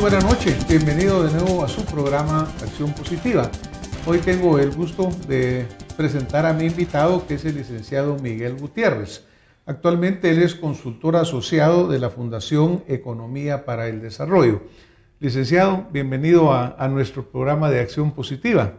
buenas noches. Bienvenido de nuevo a su programa Acción Positiva. Hoy tengo el gusto de presentar a mi invitado, que es el licenciado Miguel Gutiérrez. Actualmente él es consultor asociado de la Fundación Economía para el Desarrollo. Licenciado, bienvenido a, nuestro programa de Acción Positiva.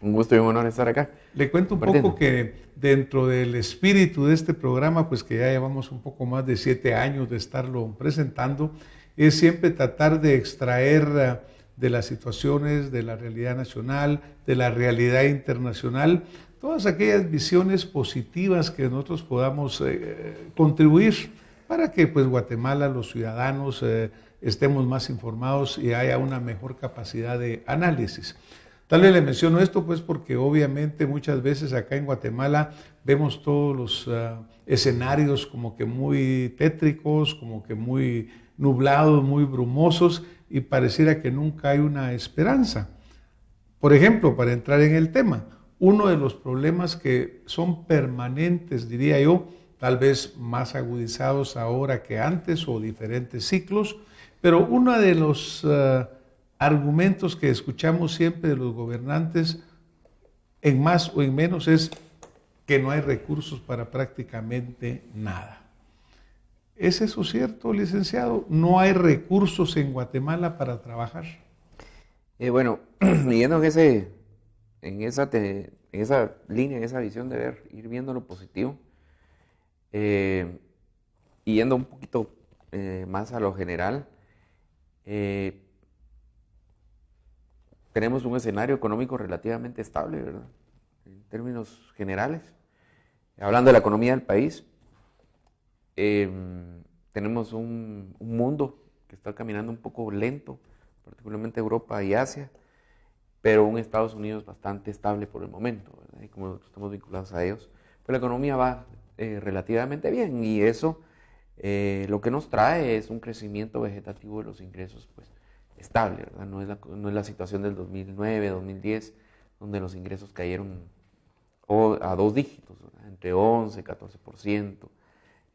Un gusto y un honor estar acá. Le cuento un poco que dentro del espíritu de este programa, pues que ya llevamos un poco más de siete años de estarlo presentando, es siempre tratar de extraer eh, de las situaciones, de la realidad nacional, de la realidad internacional, todas aquellas visiones positivas que nosotros podamos eh, contribuir para que pues Guatemala, los ciudadanos, eh, estemos más informados y haya una mejor capacidad de análisis. Tal vez le menciono esto pues porque obviamente muchas veces acá en Guatemala vemos todos los escenarios como que muy tétricos, como que muy nublados, muy brumosos y pareciera que nunca hay una esperanza. Por ejemplo, para entrar en el tema, uno de los problemas que son permanentes, diría yo, tal vez más agudizados ahora que antes o diferentes ciclos, pero uno de los eh, argumentos que escuchamos siempre de los gobernantes, en más o en menos, es que no hay recursos para prácticamente nada. ¿Es eso cierto, licenciado? ¿No hay recursos en Guatemala para trabajar? Eh, bueno, yendo en, en, esa en esa línea, en esa visión de ver, ir viendo lo positivo, eh, yendo un poquito eh, más a lo general, tenemos un escenario económico relativamente estable, ¿verdad? En términos generales, hablando de la economía del país, Em, tenemos un, mundo que está caminando un poco lento, particularmente Europa y Asia, pero un Estados Unidos bastante estable por el momento, como estamos vinculados a ellos, pero pues la economía va eh, relativamente bien y eso eh, lo que nos trae es un crecimiento vegetativo de los ingresos pues, estable, No, es la, situación del 2009, 2010, donde los ingresos cayeron a dos dígitos, entre 11, 14%.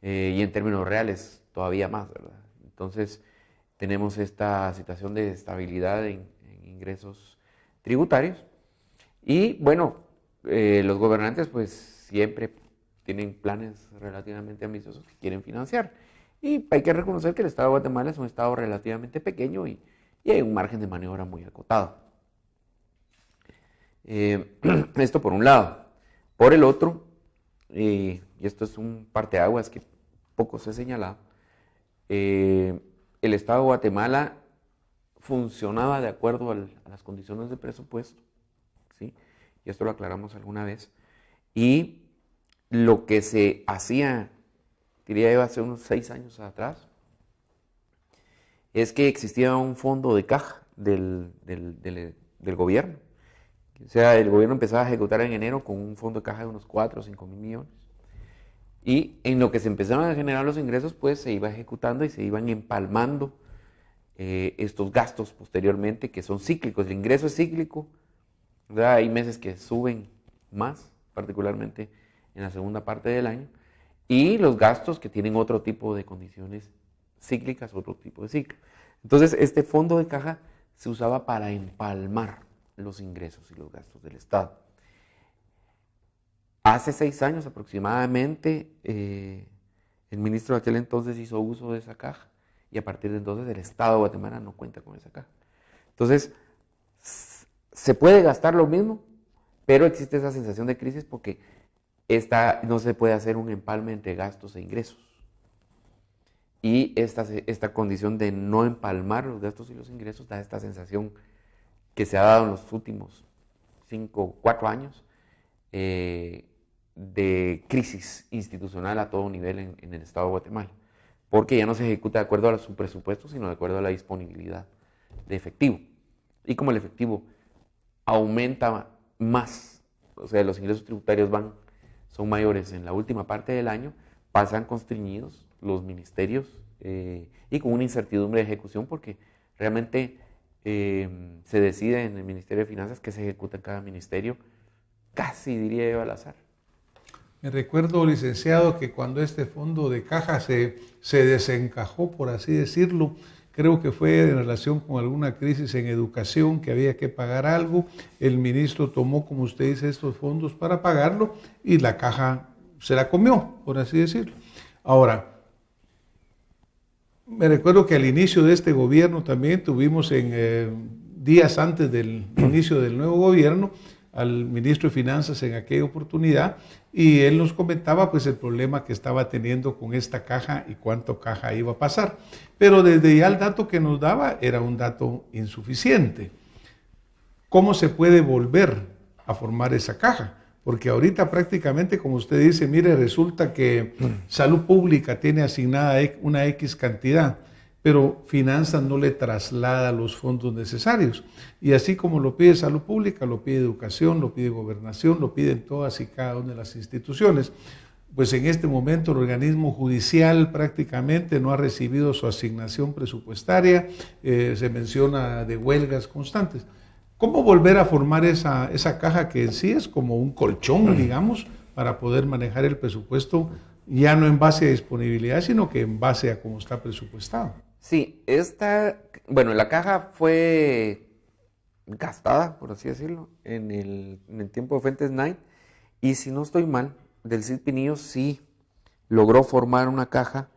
Eh, y en términos reales todavía más, ¿verdad? Entonces, tenemos esta situación de estabilidad en, ingresos tributarios y, bueno, eh, los gobernantes pues siempre tienen planes relativamente ambiciosos que quieren financiar. Y hay que reconocer que el Estado de Guatemala es un Estado relativamente pequeño y, hay un margen de maniobra muy acotado. Eh, esto por un lado. Por el otro, y esto es un parteaguas que poco se señalado eh, el Estado de Guatemala funcionaba de acuerdo a las condiciones de presupuesto, ¿sí? y esto lo aclaramos alguna vez, y lo que se hacía, diría yo, hace unos seis años atrás, es que existía un fondo de caja del, del gobierno. O sea, el gobierno empezaba a ejecutar en enero con un fondo de caja de unos 4 o 5 mil millones y en lo que se empezaron a generar los ingresos, pues se iba ejecutando y se iban empalmando eh, estos gastos posteriormente, que son cíclicos. El ingreso es cíclico, Hay meses que suben más, particularmente en la segunda parte del año, y los gastos que tienen otro tipo de condiciones cíclicas, otro tipo de ciclo. Entonces, este fondo de caja se usaba para empalmar los ingresos y los gastos del Estado. Hace seis años aproximadamente, eh, el ministro de aquel entonces hizo uso de esa caja y a partir de entonces el Estado de Guatemala no cuenta con esa caja. Entonces, se puede gastar lo mismo, pero existe esa sensación de crisis porque no se puede hacer un empalme entre gastos e ingresos. Y esta, esta condición de no empalmar los gastos y los ingresos da esta sensación que se ha dado en los últimos cinco, o cuatro años, eh, de crisis institucional a todo nivel en, el Estado de Guatemala, porque ya no se ejecuta de acuerdo a su presupuesto, sino de acuerdo a la disponibilidad de efectivo. Y como el efectivo aumenta más, o sea, los ingresos tributarios van, son mayores en la última parte del año, pasan constreñidos los ministerios eh, y con una incertidumbre de ejecución porque realmente eh, se decide en el Ministerio de Finanzas que se ejecuta en cada ministerio, casi diría yo al azar. Me recuerdo, licenciado, que cuando este fondo de caja se, desencajó, por así decirlo, creo que fue en relación con alguna crisis en educación que había que pagar algo, el ministro tomó, como usted dice, estos fondos para pagarlo y la caja se la comió, por así decirlo. Ahora, me recuerdo que al inicio de este gobierno también tuvimos en eh, días antes del inicio del nuevo gobierno al ministro de Finanzas en aquella oportunidad y él nos comentaba pues el problema que estaba teniendo con esta caja y cuánto caja iba a pasar. Pero desde ya el dato que nos daba era un dato insuficiente. ¿Cómo se puede volver a formar esa caja? Porque ahorita prácticamente, como usted dice, mire, resulta que salud pública tiene asignada una X cantidad pero finanzas no le traslada los fondos necesarios. Y así como lo pide salud pública, lo pide educación, lo pide gobernación, lo piden todas y cada una de las instituciones. Pues en este momento el organismo judicial prácticamente no ha recibido su asignación presupuestaria, eh, se menciona de huelgas constantes. ¿Cómo volver a formar esa, esa caja que en sí es como un colchón, digamos, para poder manejar el presupuesto ya no en base a disponibilidad, sino que en base a cómo está presupuestado? Sí, esta, bueno, la caja fue gastada, por así decirlo, en el, tiempo de Fuentes Night. Y si no estoy mal, del Cid pinillos sí logró formar una caja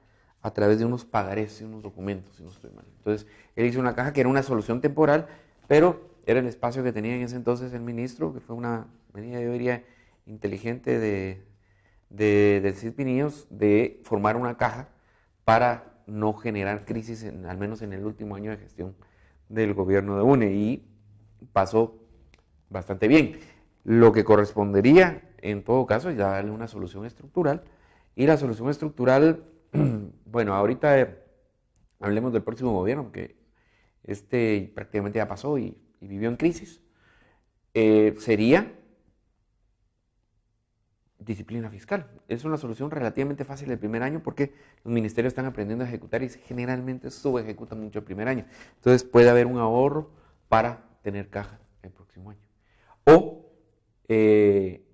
a través de unos pagarés y unos documentos, si no estoy mal. Entonces, él hizo una caja que era una solución temporal, pero era el espacio que tenía en ese entonces el ministro, que fue una medida, yo diría, inteligente de, del Cid Pinillos de formar una caja para no generar crisis, al menos en el último año de gestión del gobierno de UNE, y pasó bastante bien. Lo que correspondería, en todo caso, es darle una solución estructural, y la solución estructural, bueno, ahorita eh, hablemos del próximo gobierno, que este prácticamente ya pasó y, vivió en crisis, eh, sería disciplina fiscal. Es una solución relativamente fácil el primer año porque los ministerios están aprendiendo a ejecutar y generalmente subejecutan mucho el primer año. Entonces puede haber un ahorro para tener caja el próximo año. O eh,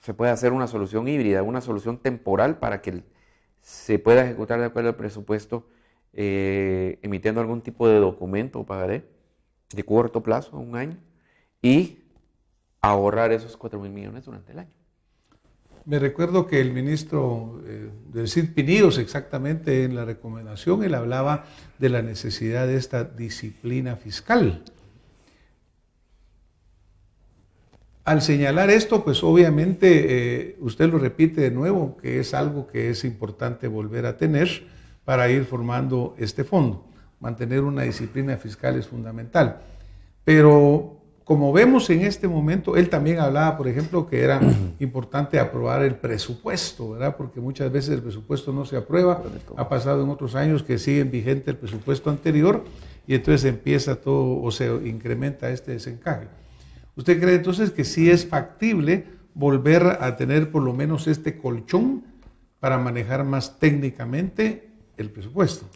se puede hacer una solución híbrida, una solución temporal para que se pueda ejecutar de acuerdo al presupuesto eh, emitiendo algún tipo de documento o pagaré de corto plazo, un año, y ahorrar esos 4 mil millones durante el año. Me recuerdo que el ministro de eh, del CID exactamente en la recomendación, él hablaba de la necesidad de esta disciplina fiscal. Al señalar esto, pues obviamente eh, usted lo repite de nuevo, que es algo que es importante volver a tener para ir formando este fondo. Mantener una disciplina fiscal es fundamental. Pero como vemos en este momento, él también hablaba, por ejemplo, que era importante aprobar el presupuesto, ¿verdad? Porque muchas veces el presupuesto no se aprueba. Ha pasado en otros años que sigue vigente el presupuesto anterior y entonces empieza todo o se incrementa este desencaje. ¿Usted cree entonces que sí es factible volver a tener por lo menos este colchón para manejar más técnicamente el presupuesto?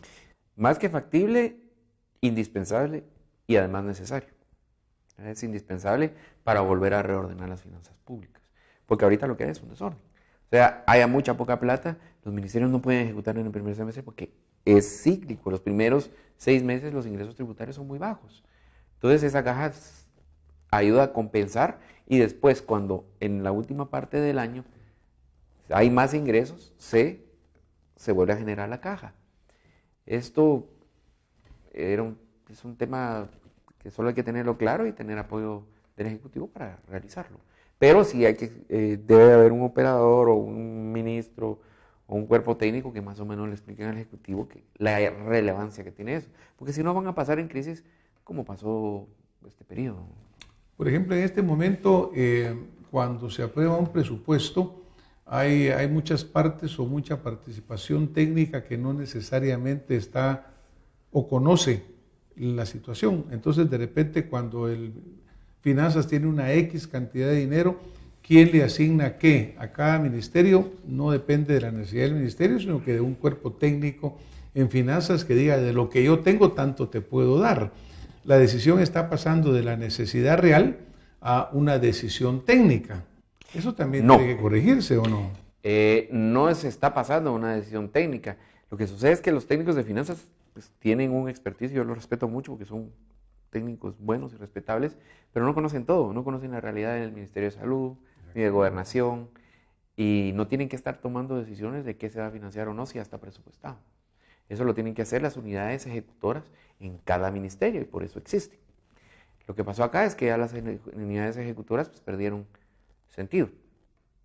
Más que factible, indispensable y además necesario. Es indispensable para volver a reordenar las finanzas públicas. Porque ahorita lo que hay es un desorden. O sea, haya mucha poca plata, los ministerios no pueden ejecutar en el primer semestre porque es cíclico. Los primeros seis meses los ingresos tributarios son muy bajos. Entonces esa caja ayuda a compensar y después cuando en la última parte del año hay más ingresos, se, vuelve a generar la caja. Esto era es un tema que solo hay que tenerlo claro y tener apoyo del Ejecutivo para realizarlo. Pero sí hay que, eh, debe haber un operador o un ministro o un cuerpo técnico que más o menos le expliquen al Ejecutivo la relevancia que tiene eso. Porque si no van a pasar en crisis como pasó este periodo. Por ejemplo, en este momento, eh, cuando se aprueba un presupuesto, hay, hay, muchas partes o mucha participación técnica que no necesariamente está o conoce la situación. Entonces, de repente, cuando el finanzas tiene una X cantidad de dinero, ¿quién le asigna qué? A cada ministerio no depende de la necesidad del ministerio, sino que de un cuerpo técnico en finanzas que diga, de lo que yo tengo, tanto te puedo dar. La decisión está pasando de la necesidad real a una decisión técnica. Eso también tiene que corregirse o no. Eh, no se está pasando una decisión técnica. Lo que sucede es que los técnicos de finanzas pues, tienen un expertise, yo los respeto mucho porque son técnicos buenos y respetables, pero no conocen todo, no conocen la realidad del Ministerio de Salud ni de Gobernación y no tienen que estar tomando decisiones de qué se va a financiar o no si ya está presupuestado. Eso lo tienen que hacer las unidades ejecutoras en cada ministerio y por eso existe Lo que pasó acá es que ya las unidades ejecutoras pues, perdieron sentido.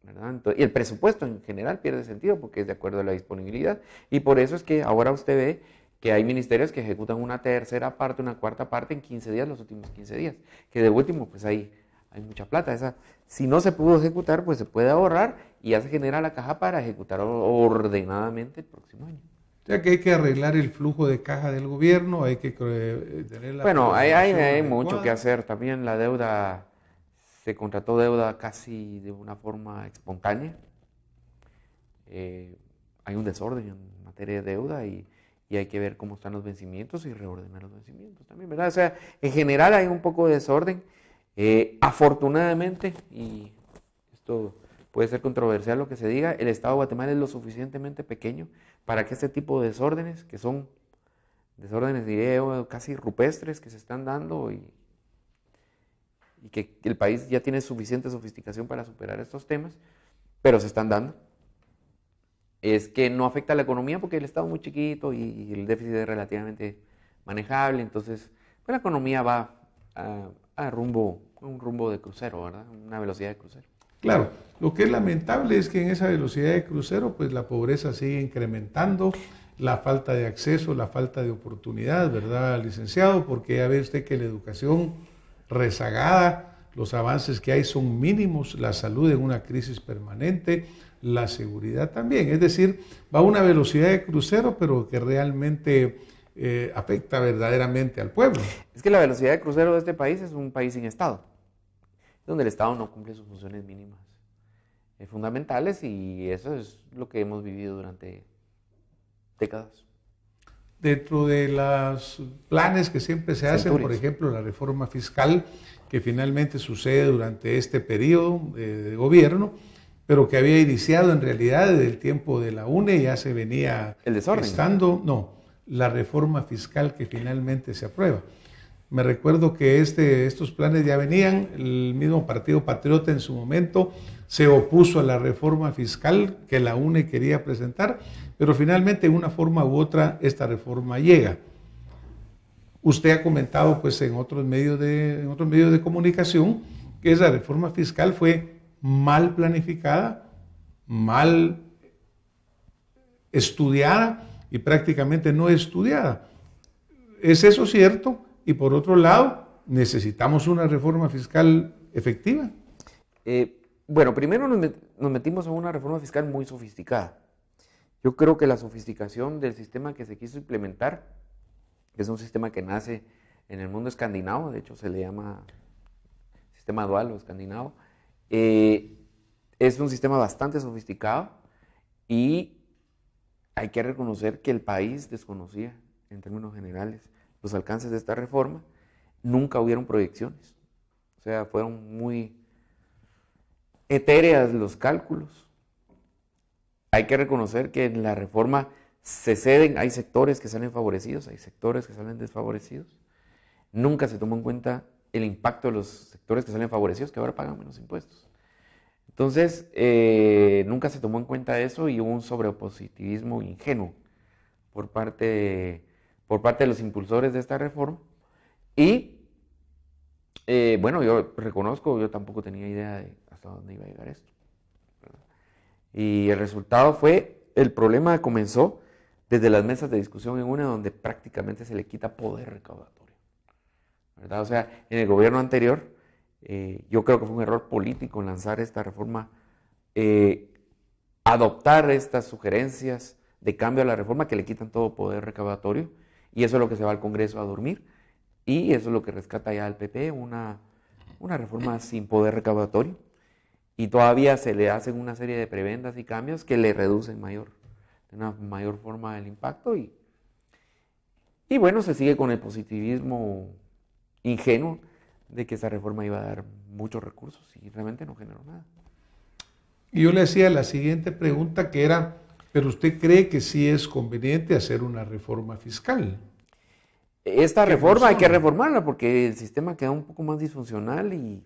¿verdad? y el presupuesto en general pierde sentido porque es de acuerdo a la disponibilidad. Y por eso es que ahora usted ve que hay ministerios que ejecutan una tercera parte, una cuarta parte en 15 días, los últimos 15 días, que de último pues ahí hay mucha plata. Esa, si no se pudo ejecutar, pues se puede ahorrar y ya se genera la caja para ejecutar ordenadamente el próximo año. O sea que hay que arreglar el flujo de caja del gobierno, hay que eh, tener la... Bueno, hay, hay, mucho que hacer. También la deuda, se contrató deuda casi de una forma espontánea. Eh, hay un desorden en materia de deuda y y hay que ver cómo están los vencimientos y reordenar los vencimientos también, ¿verdad? O sea, en general hay un poco de desorden. Eh, afortunadamente, y esto puede ser controversial lo que se diga, el Estado de Guatemala es lo suficientemente pequeño para que este tipo de desórdenes, que son desórdenes, o casi rupestres que se están dando y, y que el país ya tiene suficiente sofisticación para superar estos temas, pero se están dando es que no afecta a la economía porque el Estado es muy chiquito y el déficit es relativamente manejable, entonces pues, la economía va a, a rumbo, un rumbo de crucero, ¿verdad? Una velocidad de crucero. Claro, lo que es lamentable es que en esa velocidad de crucero, pues la pobreza sigue incrementando, la falta de acceso, la falta de oportunidad, ¿verdad, licenciado? Porque ya ve usted que la educación rezagada, los avances que hay son mínimos, la salud en una crisis permanente, la seguridad también. Es decir, va a una velocidad de crucero, pero que realmente eh, afecta verdaderamente al pueblo. Es que la velocidad de crucero de este país es un país sin Estado, donde el Estado no cumple sus funciones mínimas eh, fundamentales y eso es lo que hemos vivido durante décadas. Dentro de los planes que siempre se hacen, por ejemplo, la reforma fiscal, que finalmente sucede durante este periodo eh, de gobierno, pero que había iniciado en realidad desde el tiempo de la UNE, ya se venía el no, la reforma fiscal que finalmente se aprueba. Me recuerdo que este, estos planes ya venían, el mismo Partido Patriota en su momento se opuso a la reforma fiscal que la UNE quería presentar, pero finalmente de una forma u otra esta reforma llega. Usted ha comentado pues, en, otros medios de, otros medios de comunicación que esa reforma fiscal fue mal planificada, mal estudiada y prácticamente no estudiada. ¿Es eso cierto? Y por otro lado, ¿necesitamos una reforma fiscal efectiva? Eh, bueno, primero nos metimos en una reforma fiscal muy sofisticada. Yo creo que la sofisticación del sistema que se quiso implementar es un sistema que nace en el mundo escandinavo, de hecho se le llama sistema dual o escandinavo. Eh, es un sistema bastante sofisticado y hay que reconocer que el país desconocía, en términos generales, los alcances de esta reforma. Nunca hubieron proyecciones, o sea, fueron muy etéreas los cálculos. Hay que reconocer que en la reforma se ceden, hay sectores que salen favorecidos, hay sectores que salen desfavorecidos. Nunca se tomó en cuenta el impacto de los sectores que salen favorecidos, que ahora pagan menos impuestos. Entonces, eh, nunca se tomó en cuenta eso y hubo un sobrepositivismo ingenuo por parte, de, por parte de los impulsores de esta reforma. Y, eh, bueno, yo reconozco, yo tampoco tenía idea de hasta dónde iba a llegar esto. Y el resultado fue, el problema comenzó desde las mesas de discusión en una donde prácticamente se le quita poder recaudatorio. ¿verdad? O sea, en el gobierno anterior, eh, yo creo que fue un error político lanzar esta reforma, eh, adoptar estas sugerencias de cambio a la reforma que le quitan todo poder recaudatorio, y eso es lo que se va al Congreso a dormir, y eso es lo que rescata ya al PP, una, una reforma sin poder recaudatorio, y todavía se le hacen una serie de prebendas y cambios que le reducen mayor una mayor forma del impacto y, y bueno, se sigue con el positivismo ingenuo de que esa reforma iba a dar muchos recursos y realmente no generó nada. Y yo le hacía la siguiente pregunta que era, ¿pero usted cree que sí es conveniente hacer una reforma fiscal? Esta reforma hay que reformarla porque el sistema queda un poco más disfuncional y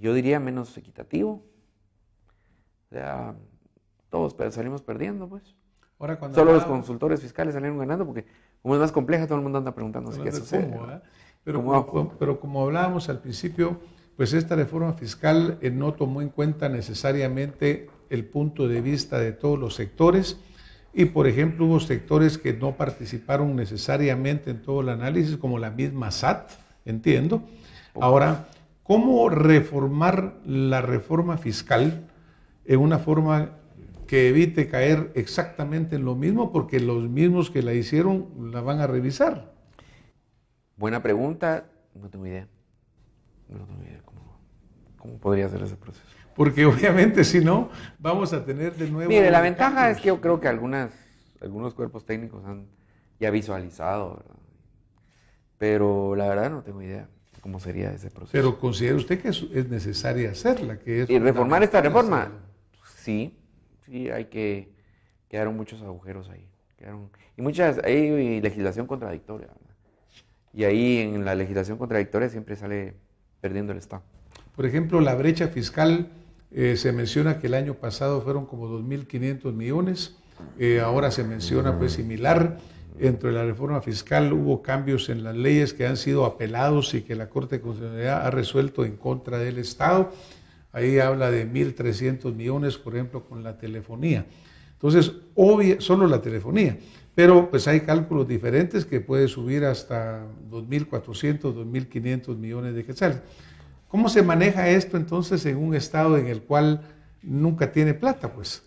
yo diría menos equitativo. O sea, todos salimos perdiendo, pues. Solo los consultores fiscales salieron ganando porque como es más compleja, todo el mundo anda preguntando si qué sucede. pero, como, hablábamos al principio, pues esta reforma fiscal eh, no tomó en cuenta necesariamente el punto de vista de todos los sectores. Y, por ejemplo, hubo sectores que no participaron necesariamente en todo el análisis, como la misma SAT, entiendo. Ahora, ¿cómo reformar la reforma fiscal en una forma que evite caer exactamente en lo mismo, porque los mismos que la hicieron la van a revisar. Buena pregunta, no tengo idea. No tengo idea cómo, podría ser ese proceso. Porque obviamente si no, vamos a tener de nuevo... Mire, la ventaja es que yo creo que algunas, algunos cuerpos técnicos han ya visualizado, pero la verdad no tengo idea cómo sería ese proceso. Pero considera usted que es, necesario hacerla, que es... Y reformar esta reforma, sí, sí hay que, quedaron muchos agujeros ahí. y muchas, hay legislación contradictoria. Y ahí en la legislación contradictoria siempre sale perdiendo el Estado. Por ejemplo, la brecha fiscal, eh, se menciona que el año pasado fueron como 2.500 millones, eh, ahora se menciona pues similar. entre la reforma fiscal hubo cambios en las leyes que han sido apelados y que la Corte de Constitucionalidad ha resuelto en contra del Estado. Ahí habla de 1.300 millones, por ejemplo, con la telefonía. Entonces, obvio solo la telefonía. Pero pues hay cálculos diferentes que puede subir hasta 2.400, 2.500 millones de quetzales. ¿Cómo se maneja esto entonces en un estado en el cual nunca tiene plata? Pues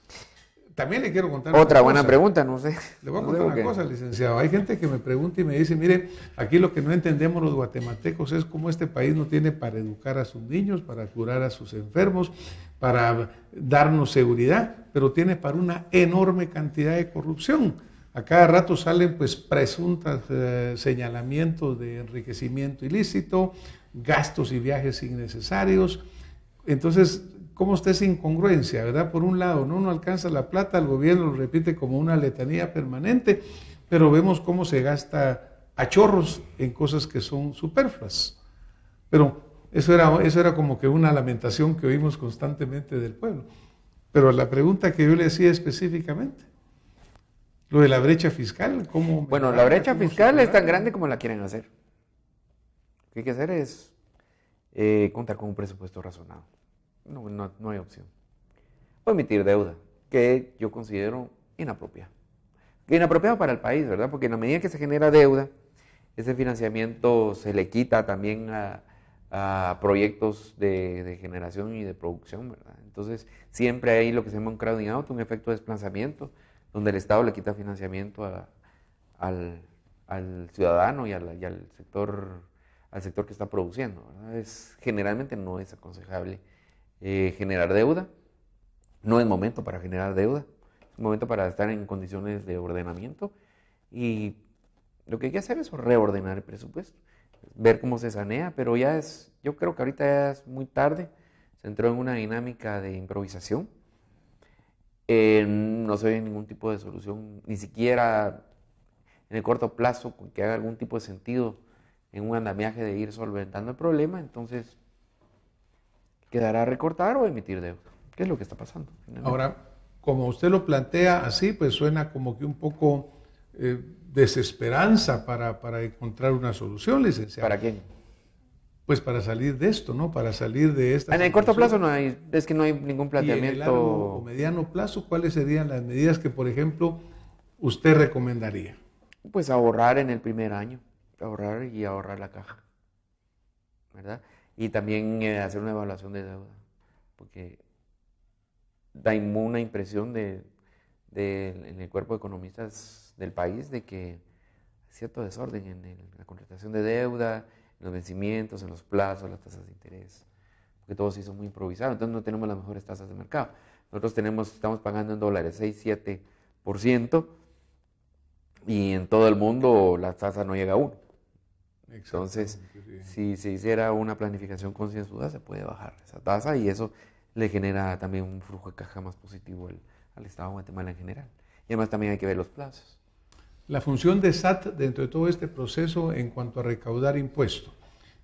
también le quiero contar. Otra buena pregunta, no sé. Le voy a contar una cosa, licenciado. Hay gente que me pregunta y me dice, mire, aquí lo que no entendemos los guatemaltecos es cómo este país no tiene para educar a sus niños, para curar a sus enfermos, para darnos seguridad, pero tiene para una enorme cantidad de corrupción. A cada rato salen pues presuntas eh, señalamientos de enriquecimiento ilícito, gastos y viajes innecesarios. Entonces, cómo está esa incongruencia, ¿verdad? Por un lado, no no alcanza la plata, el gobierno lo repite como una letanía permanente, pero vemos cómo se gasta a chorros en cosas que son superfluas. Pero eso era, eso era como que una lamentación que oímos constantemente del pueblo. Pero la pregunta que yo le hacía específicamente, lo de la brecha fiscal, ¿cómo... Bueno, la brecha fiscal es tan grande como la quieren hacer. Lo que hay que hacer es eh, contar con un presupuesto razonado no, no, hay opción. O emitir deuda, que yo considero inapropiada. Inapropiada para el país, ¿verdad? Porque en la medida que se genera deuda, ese financiamiento se le quita también a, proyectos de, generación y de producción, ¿verdad? Entonces, siempre hay lo que se llama un crowding out, un efecto de desplazamiento, donde el Estado le quita financiamiento al, ciudadano y, al, sector, al sector que está produciendo. Es, generalmente no es aconsejable eh, generar deuda. No es momento para generar deuda, es momento para estar en condiciones de ordenamiento y lo que hay que hacer es reordenar el presupuesto, ver cómo se sanea, pero ya es, yo creo que ahorita ya es muy tarde, se entró en una dinámica de improvisación. Eh, no se ve ningún tipo de solución, ni siquiera en el corto plazo, que haga algún tipo de sentido en un andamiaje de ir solventando el problema. Entonces, quedará recortar o emitir deuda. ¿Qué es lo que está pasando? Ahora, como usted lo plantea así, pues suena como que un poco eh, desesperanza para, encontrar una solución, licenciado. ¿Para quién? Pues para salir de esto, ¿no? Para salir de esta. En el corto plazo no hay, es que no hay ningún planteamiento. ¿Y en el o mediano plazo, ¿cuáles serían las medidas que, por ejemplo, usted recomendaría? Pues ahorrar en el primer año, ahorrar y ahorrar la caja, ¿verdad? y también eh, hacer una evaluación de deuda, porque da una impresión en el cuerpo de economistas del país de que hay cierto desorden en la contratación de deuda, en los vencimientos, en los plazos, las tasas de interés, porque todo se hizo muy improvisado, entonces no tenemos las mejores tasas de mercado. Nosotros tenemos, estamos pagando en dólares 6, 7% y en todo el mundo la tasa no llega a 1. Entonces, si se hiciera una planificación concienzuda, se puede bajar esa tasa y eso le genera también un flujo de caja más positivo al, al Estado de Guatemala en general. Y además también hay que ver los plazos. La función de SAT dentro de todo este proceso en cuanto a recaudar impuestos,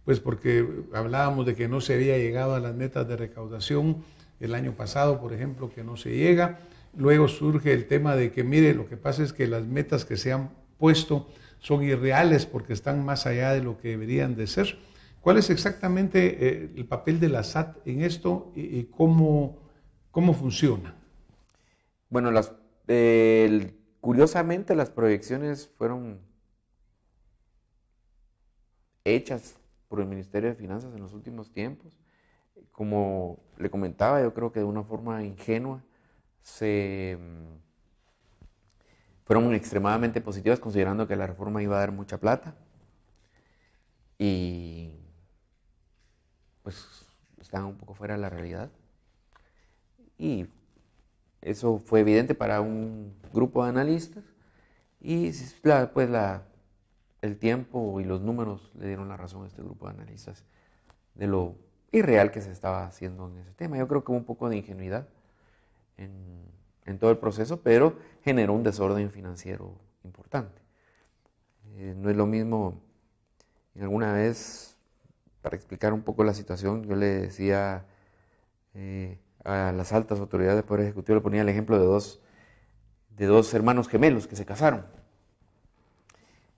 pues porque hablábamos de que no se había llegado a las metas de recaudación el año pasado, por ejemplo, que no se llega. Luego surge el tema de que, mire, lo que pasa es que las metas que se han puesto son irreales porque están más allá de lo que deberían de ser. ¿Cuál es exactamente eh, el papel de la SAT en esto y, cómo, cómo funciona? Bueno, las, curiosamente las proyecciones fueron hechas por el Ministerio de Finanzas en los últimos tiempos. Como le comentaba, yo creo que de una forma ingenua se mm, fueron extremadamente positivas considerando que la reforma iba a dar mucha plata. Y pues estaban un poco fuera de la realidad. Y eso fue evidente para un grupo de analistas y pues la, el tiempo y los números le dieron la razón a este grupo de analistas de lo irreal que se estaba haciendo en ese tema. Yo creo que hubo un poco de ingenuidad en en todo el proceso, pero generó un desorden financiero importante. Eh, no es lo mismo, alguna vez, para explicar un poco la situación, yo le decía eh, a las altas autoridades del Poder Ejecutivo, le ponía el ejemplo de dos, de dos hermanos gemelos que se casaron.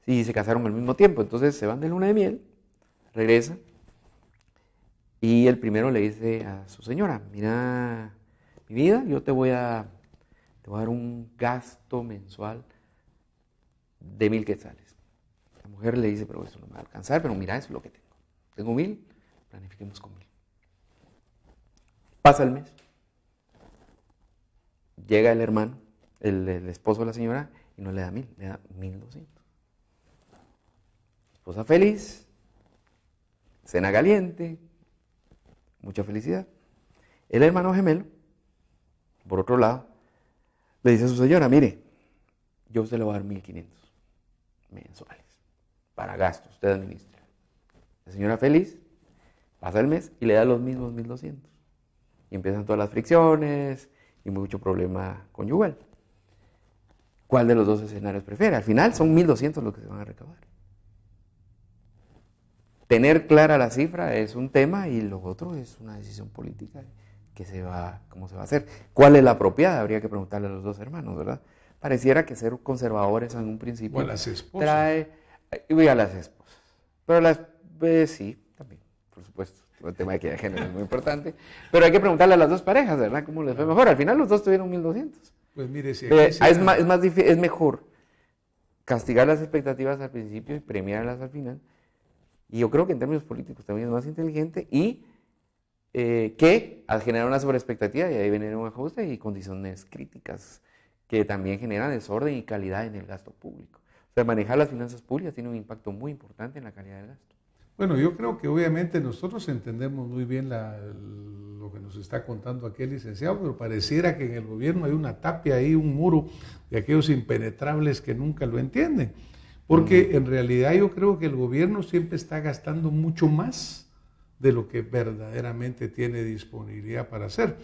Y se casaron al mismo tiempo, entonces se van de luna de miel, regresa y el primero le dice a su señora, mira, mi vida, yo te voy a te voy a dar un gasto mensual de mil quetzales. La mujer le dice, pero eso no me va a alcanzar, pero mira, eso es lo que tengo. Tengo mil, planifiquemos con mil. Pasa el mes, llega el hermano, el, el esposo de la señora, y no le da mil, le da mil doscientos. Esposa feliz, cena caliente, mucha felicidad. El hermano gemelo, por otro lado, le dice a su señora, mire, yo usted le voy a dar 1.500 mensuales para gastos, usted administra. La señora feliz pasa el mes y le da los mismos 1.200. Y empiezan todas las fricciones y mucho problema conyugal. ¿Cuál de los dos escenarios prefiere? Al final son 1.200 los que se van a recabar Tener clara la cifra es un tema y lo otro es una decisión política se va, cómo se va a hacer. ¿Cuál es la apropiada? Habría que preguntarle a los dos hermanos, ¿verdad? Pareciera que ser conservadores en un principio o a las esposas. trae eh, y voy a las esposas. Pero las eh, sí, también, por supuesto. El tema de que de género es muy importante. Pero hay que preguntarle a las dos parejas, ¿verdad? ¿Cómo les fue mejor? Al final los dos tuvieron 1200. Pues mire, si eh, es, más, es mejor castigar las expectativas al principio y premiarlas al final. Y yo creo que en términos políticos también es más inteligente y eh, que al generar una sobreexpectativa, y ahí viene un ajuste, y condiciones críticas que también generan desorden y calidad en el gasto público. O sea, manejar las finanzas públicas tiene un impacto muy importante en la calidad del gasto. Bueno, yo creo que obviamente nosotros entendemos muy bien lo que nos está contando aquel licenciado, pero pareciera que en el gobierno hay una tapia ahí, un muro de aquellos impenetrables que nunca lo entienden. Porque en realidad yo creo que el gobierno siempre está gastando mucho más de lo que verdaderamente tiene disponibilidad para hacer.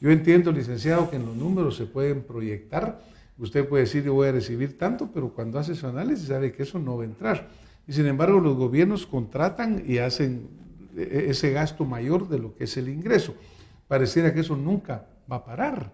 Yo entiendo, licenciado, que en los números se pueden proyectar. Usted puede decir, yo voy a recibir tanto, pero cuando hace su análisis sabe que eso no va a entrar. Y sin embargo, los gobiernos contratan y hacen e-, e-, ese gasto mayor de lo que es el ingreso. Pareciera que eso nunca va a parar.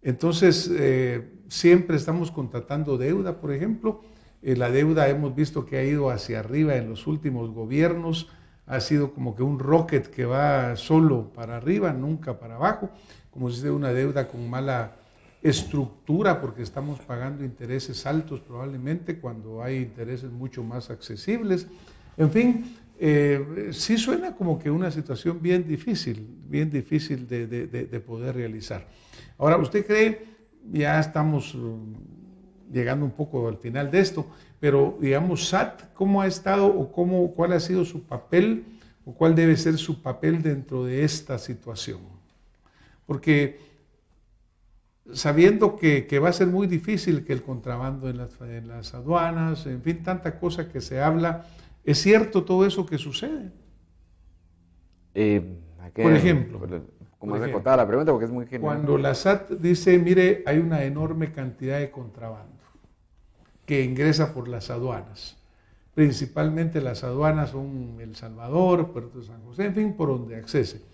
Entonces, eh, siempre estamos contratando deuda, por ejemplo. Eh, la deuda hemos visto que ha ido hacia arriba en los últimos gobiernos ha sido como que un rocket que va solo para arriba, nunca para abajo, como si de una deuda con mala estructura, porque estamos pagando intereses altos probablemente cuando hay intereses mucho más accesibles. En fin, eh, sí suena como que una situación bien difícil, bien difícil de, de poder realizar. Ahora, ¿usted cree, ya estamos llegando un poco al final de esto, pero digamos, SAT, ¿cómo ha estado o cómo, cuál ha sido su papel o cuál debe ser su papel dentro de esta situación? Porque sabiendo que, va a ser muy difícil que el contrabando en las, aduanas, en fin, tanta cosa que se habla, ¿es cierto todo eso que sucede? Eh, Por ejemplo como se contaba la pregunta porque es muy genial. Cuando la SAT dice, mire, hay una enorme cantidad de contrabando que ingresa por las aduanas, principalmente las aduanas son El Salvador, Puerto de San José, en fin, por donde accese.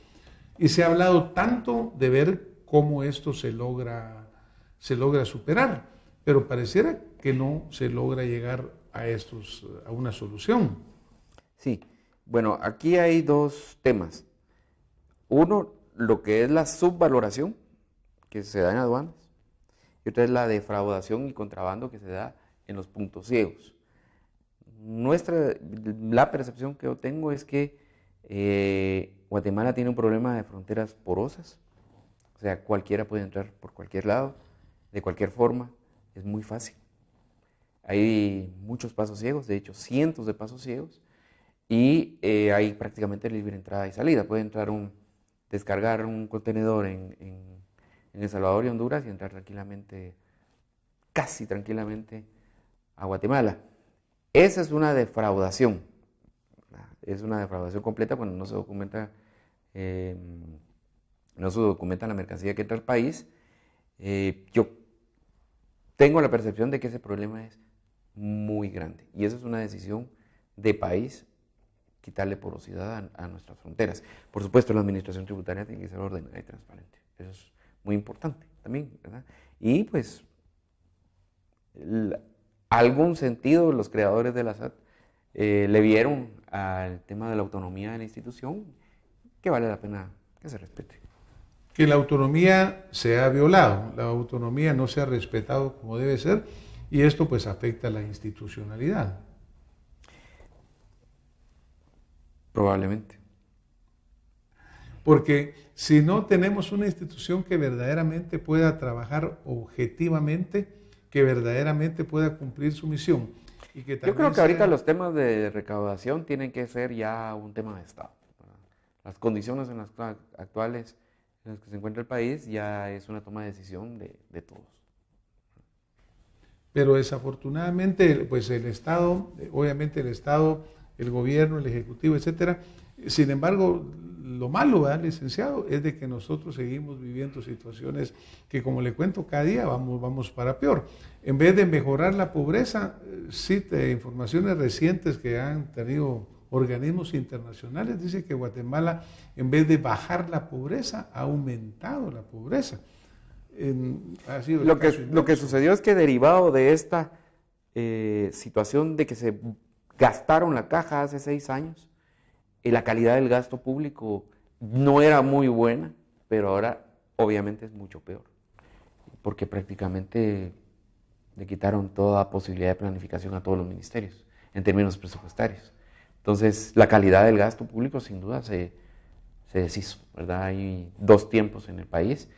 Y se ha hablado tanto de ver cómo esto se logra, se logra superar, pero pareciera que no se logra llegar a estos, a una solución. Sí, bueno, aquí hay dos temas. Uno, lo que es la subvaloración que se da en aduanas y otra es la defraudación y contrabando que se da en los puntos ciegos. Nuestra, la percepción que yo tengo es que eh, Guatemala tiene un problema de fronteras porosas, o sea, cualquiera puede entrar por cualquier lado, de cualquier forma, es muy fácil. Hay muchos pasos ciegos, de hecho cientos de pasos ciegos, y eh, hay prácticamente libre entrada y salida. Puede entrar un descargar un contenedor en, El Salvador y Honduras y entrar tranquilamente, casi tranquilamente, a Guatemala. Esa es una defraudación. Es una defraudación completa cuando no se documenta, em, no se documenta la mercancía que entra al país. Eh, yo tengo la percepción de que ese problema es muy grande y eso es una decisión de país quitarle porosidad a, nuestras fronteras. Por supuesto, la administración tributaria tiene que ser ordenada y transparente. Eso es muy importante también, ¿verdad? Y pues, algún sentido los creadores de la SAT eh, le vieron al tema de la autonomía de la institución que vale la pena que se respete. Que la autonomía se ha violado, la autonomía no se ha respetado como debe ser y esto pues afecta a la institucionalidad. Probablemente. Porque si no tenemos una institución que verdaderamente pueda trabajar objetivamente, que verdaderamente pueda cumplir su misión. Y que Yo creo que ahorita los temas de recaudación tienen que ser ya un tema de Estado. Las condiciones en las actuales en las que se encuentra el país ya es una toma de decisión de todos. Pero desafortunadamente, pues el Estado, eh, obviamente el Estado el gobierno, el ejecutivo, etcétera. Sin embargo, lo malo, ¿verdad, licenciado? Es de que nosotros seguimos viviendo situaciones que, como le cuento, cada día vamos, vamos para peor. En vez de mejorar la pobreza, eh, cita informaciones recientes que han tenido organismos internacionales, dice que Guatemala, en vez de bajar la pobreza, ha aumentado la pobreza. lo, que, lo que sucedió es que derivado de esta eh, situación de que se gastaron la caja hace seis años y la calidad del gasto público no era muy buena, pero ahora obviamente es mucho peor, porque prácticamente le quitaron toda posibilidad de planificación a todos los ministerios en términos presupuestarios. Entonces, la calidad del gasto público sin duda se, se deshizo, ¿verdad? Hay dos tiempos en el país,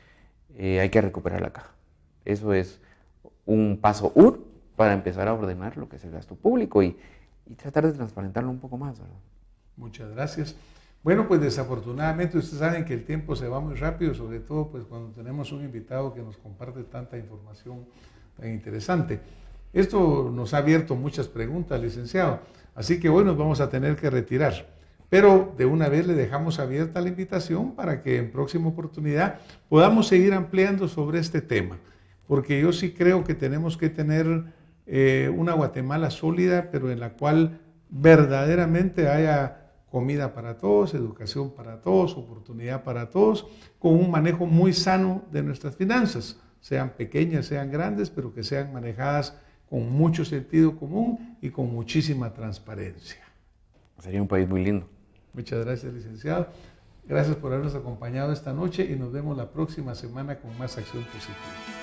eh, hay que recuperar la caja. Eso es un paso uno para empezar a ordenar lo que es el gasto público y, y tratar de transparentarlo un poco más. ¿verdad? Muchas gracias. Bueno, pues desafortunadamente ustedes saben que el tiempo se va muy rápido, sobre todo pues cuando tenemos un invitado que nos comparte tanta información tan interesante. Esto nos ha abierto muchas preguntas, licenciado, así que hoy nos vamos a tener que retirar. Pero de una vez le dejamos abierta la invitación para que en próxima oportunidad podamos seguir ampliando sobre este tema, porque yo sí creo que tenemos que tener eh, una Guatemala sólida, pero en la cual verdaderamente haya comida para todos, educación para todos, oportunidad para todos, con un manejo muy sano de nuestras finanzas, sean pequeñas, sean grandes, pero que sean manejadas con mucho sentido común y con muchísima transparencia. Sería un país muy lindo. Muchas gracias, licenciado. Gracias por habernos acompañado esta noche y nos vemos la próxima semana con más acción positiva.